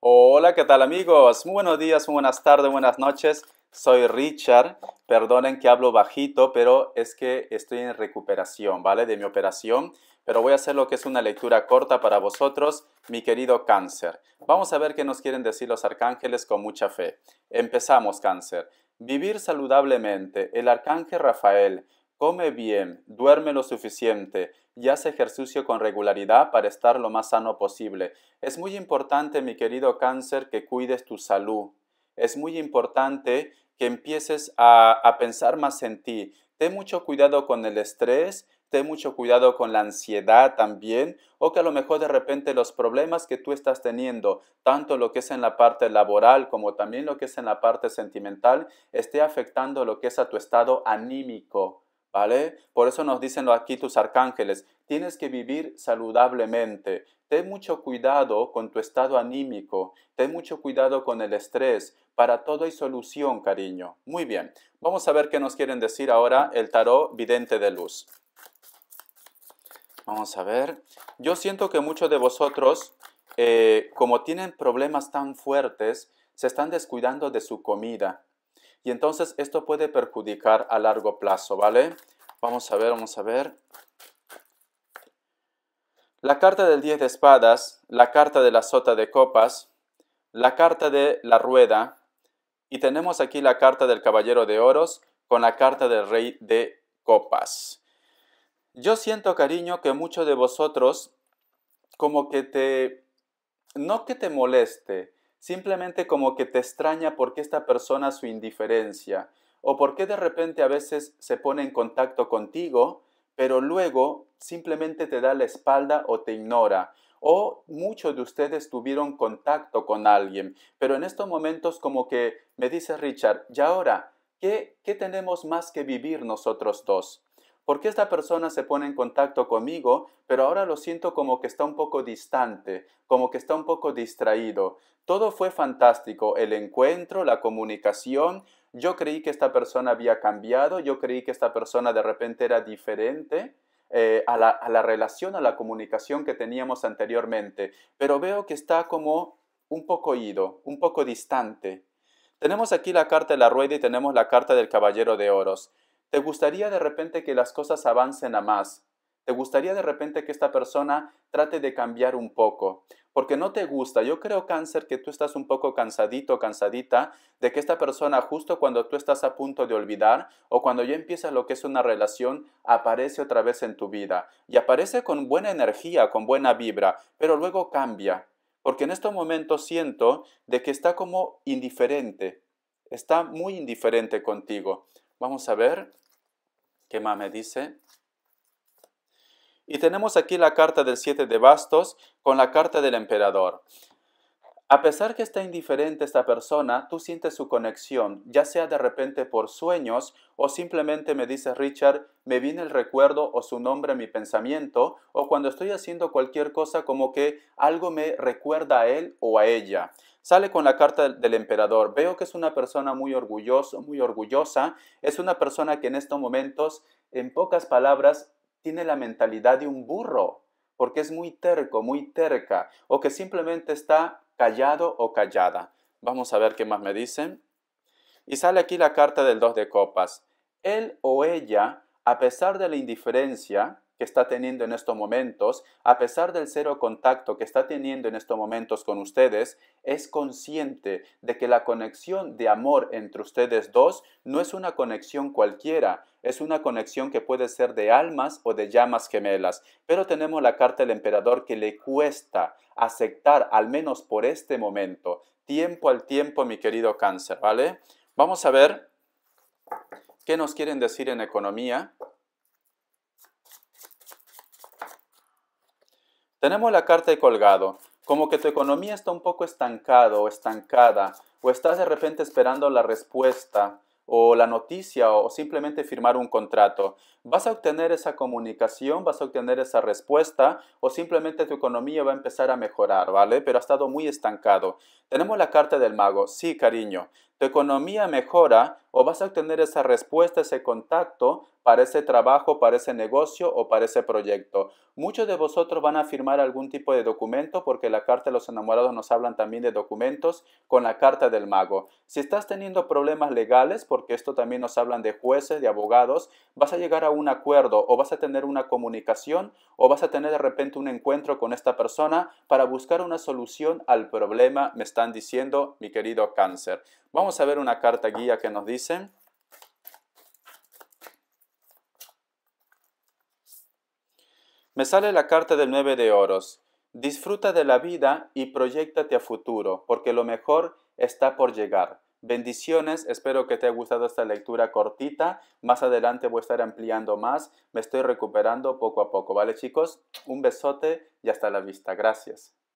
Hola, ¿qué tal amigos? Muy buenos días, buenas tardes, buenas noches. Soy Richard. Perdonen que hablo bajito, pero es que estoy en recuperación, ¿vale? De mi operación. Pero voy a hacer lo que es una lectura corta para vosotros, mi querido cáncer. Vamos a ver qué nos quieren decir los arcángeles con mucha fe. Empezamos, cáncer. Vivir saludablemente. El arcángel Rafael. Come bien, duerme lo suficiente, y haz ejercicio con regularidad para estar lo más sano posible. Es muy importante, mi querido cáncer, que cuides tu salud. Es muy importante que empieces a, a pensar más en ti. Ten mucho cuidado con el estrés, ten mucho cuidado con la ansiedad también, o que a lo mejor de repente los problemas que tú estás teniendo, tanto lo que es en la parte laboral como también lo que es en la parte sentimental, esté afectando lo que es a tu estado anímico. Por eso nos dicen aquí tus arcángeles, tienes que vivir saludablemente. Ten mucho cuidado con tu estado anímico, ten mucho cuidado con el estrés. Para todo hay solución, cariño. Muy bien, vamos a ver qué nos quieren decir ahora el tarot vidente de luz. Vamos a ver. Yo siento que muchos de vosotros, eh, como tienen problemas tan fuertes, se están descuidando de su comida y entonces esto puede perjudicar a largo plazo, ¿vale? Vamos a ver, vamos a ver. La carta del 10 de espadas, la carta de la sota de copas, la carta de la rueda, y tenemos aquí la carta del caballero de oros con la carta del rey de copas. Yo siento, cariño, que muchos de vosotros como que te... no que te moleste, simplemente como que te extraña porque esta persona su indiferencia o porque de repente a veces se pone en contacto contigo, pero luego simplemente te da la espalda o te ignora. O muchos de ustedes tuvieron contacto con alguien, pero en estos momentos como que me dice Richard, y ahora, ¿qué, qué tenemos más que vivir nosotros dos? ¿por qué esta persona se pone en contacto conmigo, pero ahora lo siento como que está un poco distante, como que está un poco distraído? Todo fue fantástico, el encuentro, la comunicación. Yo creí que esta persona había cambiado, yo creí que esta persona de repente era diferente. Eh, a la relación, a la comunicación que teníamos anteriormente, pero veo que está como un poco ido, un poco distante. Tenemos aquí la carta de la rueda y tenemos la carta del caballero de oros. ¿Te gustaría de repente que las cosas avancen a más? ¿Te gustaría de repente que esta persona trate de cambiar un poco? Porque no te gusta. Yo creo, cáncer, que tú estás un poco cansadito, cansadita de que esta persona, justo cuando tú estás a punto de olvidar o cuando ya empieza lo que es una relación, aparece otra vez en tu vida. Y aparece con buena energía, con buena vibra, pero luego cambia. Porque en este momento siento de que está como indiferente, está muy indiferente contigo. Vamos a ver qué más me dice. Y tenemos aquí la carta del siete de bastos con la carta del emperador. A pesar que está indiferente esta persona, tú sientes su conexión, ya sea de repente por sueños o simplemente me dice Richard, me viene el recuerdo o su nombre a mi pensamiento, o cuando estoy haciendo cualquier cosa como que algo me recuerda a él o a ella. Sale con la carta del emperador. Veo que es una persona muy orgullosa, muy orgullosa. Es una persona que en estos momentos, en pocas palabras, tiene la mentalidad de un burro, porque es muy terco, muy terca, o que simplemente está callado o callada. Vamos a ver qué más me dicen. Y sale aquí la carta del dos de copas. Él o ella, a pesar de la indiferencia, que está teniendo en estos momentos, a pesar del cero contacto que está teniendo en estos momentos con ustedes, es consciente de que la conexión de amor entre ustedes dos no es una conexión cualquiera, es una conexión que puede ser de almas o de llamas gemelas. Pero tenemos la carta del emperador que le cuesta aceptar, al menos por este momento, tiempo al tiempo, mi querido cáncer, ¿vale? Vamos a ver qué nos quieren decir en economía. Tenemos la carta de colgado, como que tu economía está un poco estancado o estancada, o estás de repente esperando la respuesta o la noticia o simplemente firmar un contrato. Vas a obtener esa comunicación, vas a obtener esa respuesta o simplemente tu economía va a empezar a mejorar, ¿vale? Pero ha estado muy estancado. Tenemos la carta del mago. Sí, cariño tu economía mejora o vas a obtener esa respuesta, ese contacto para ese trabajo, para ese negocio o para ese proyecto. Muchos de vosotros van a firmar algún tipo de documento porque la carta de los enamorados nos hablan también de documentos con la carta del mago. Si estás teniendo problemas legales, porque esto también nos hablan de jueces, de abogados, vas a llegar a un acuerdo o vas a tener una comunicación o vas a tener de repente un encuentro con esta persona para buscar una solución al problema, me están diciendo mi querido cáncer. Vamos a ver una carta guía que nos dice. Me sale la carta del 9 de oros. Disfruta de la vida y proyectate a futuro, porque lo mejor está por llegar. Bendiciones, espero que te haya gustado esta lectura cortita. Más adelante voy a estar ampliando más. Me estoy recuperando poco a poco, ¿vale chicos? Un besote y hasta la vista. Gracias.